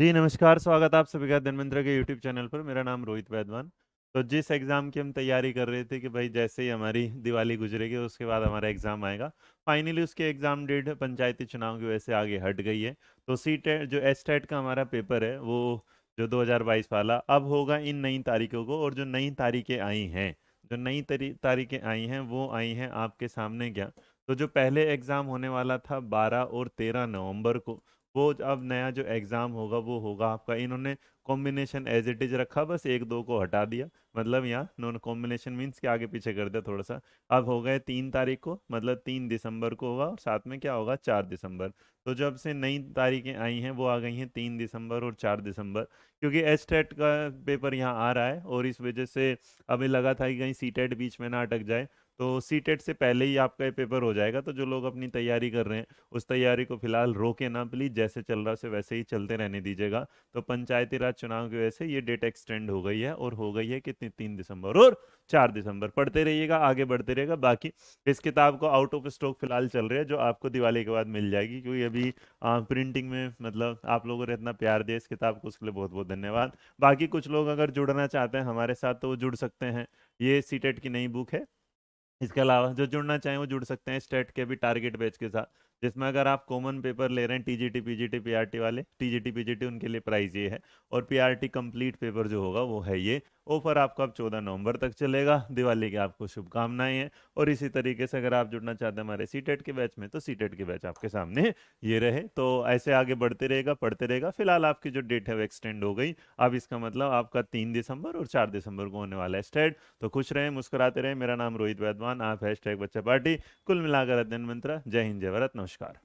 जी नमस्कार स्वागत आप सभी का धर्मेंद्र के यूट्यूब चैनल पर मेरा नाम रोहित वैदवान तो जिस एग्ज़ाम की हम तैयारी कर रहे थे कि भाई जैसे ही हमारी दिवाली गुजरेगी उसके बाद हमारा एग्ज़ाम आएगा फाइनली उसके एग्ज़ाम डेट पंचायती चुनाव की वजह से आगे हट गई है तो सी टेट e जो एस टेट e का हमारा पेपर है वो जो दो वाला अब होगा इन नई तारीखों को और जो नई तारीखें आई हैं जो नई तारीखें आई हैं वो आई हैं आपके सामने क्या तो जो पहले एग्ज़ाम होने वाला था बारह और तेरह नवम्बर को वो अब नया जो एग्ज़ाम होगा वो होगा आपका इन्होंने कॉम्बिनेशन एज इट इज रखा बस एक दो को हटा दिया मतलब यहाँ इन्होंने कॉम्बिनेशन मीन्स के आगे पीछे कर दिया थोड़ा सा अब हो गए तीन तारीख को मतलब तीन दिसंबर को होगा और साथ में क्या होगा चार दिसंबर तो जब से नई तारीखें आई हैं वो आ गई हैं तीन दिसंबर और चार दिसंबर क्योंकि एच टेट e का पेपर यहाँ आ रहा है और इस वजह से अभी लगा था कि कहीं सी टेट e बीच में ना अटक जाए तो सी टेट से पहले ही आपका ये पेपर हो जाएगा तो जो लोग अपनी तैयारी कर रहे हैं उस तैयारी को फिलहाल रोके ना प्लीज़ जैसे चल रहा है वैसे ही चलते रहने दीजिएगा तो पंचायती राज चुनाव की वजह से ये डेट एक्सटेंड हो गई है और हो गई है कितनी तीन दिसंबर और चार दिसंबर पढ़ते रहिएगा आगे बढ़ते रहिएगा बाकी इस किताब को आउट ऑफ स्टॉक फिलहाल चल रहा है जो आपको दिवाली के बाद मिल जाएगी क्योंकि अभी आ, प्रिंटिंग में मतलब आप लोगों ने इतना प्यार दिया इस किताब को उसके लिए बहुत बहुत धन्यवाद बाकी कुछ लोग अगर जुड़ना चाहते हैं हमारे साथ तो जुड़ सकते हैं ये सीटेट की नई बुक है इसके अलावा जो जुड़ना चाहें वो जुड़ सकते हैं स्टेट के भी टारगेट बेच के साथ जिसमें अगर आप कॉमन पेपर ले रहे हैं टीजीटी पीजीटी पीआरटी वाले टीजीटी पीजीटी उनके लिए प्राइस ये है और पीआरटी कंप्लीट पेपर जो होगा वो है ये ऑफर आपका अब चौदह नवंबर तक चलेगा दिवाली की आपको शुभकामनाएं हैं और इसी तरीके से अगर आप जुड़ना चाहते हैं हमारे सी e के बैच में तो सी e के बैच आपके सामने ये रहे तो ऐसे आगे बढ़ते रहेगा पढ़ते रहेगा फिलहाल आपकी जो डेट है वो एक्सटेंड हो गई अब इसका मतलब आपका तीन दिसंबर और चार दिसंबर को होने वाला है स्टेट तो खुश रहे मुस्कुराते रहे मेरा नाम रोहित वैदवान आप हैश बच्चा पार्टी कुल मिलाकर अध्ययन मंत्र जय हिंद जय भरत नमस्कार chegar.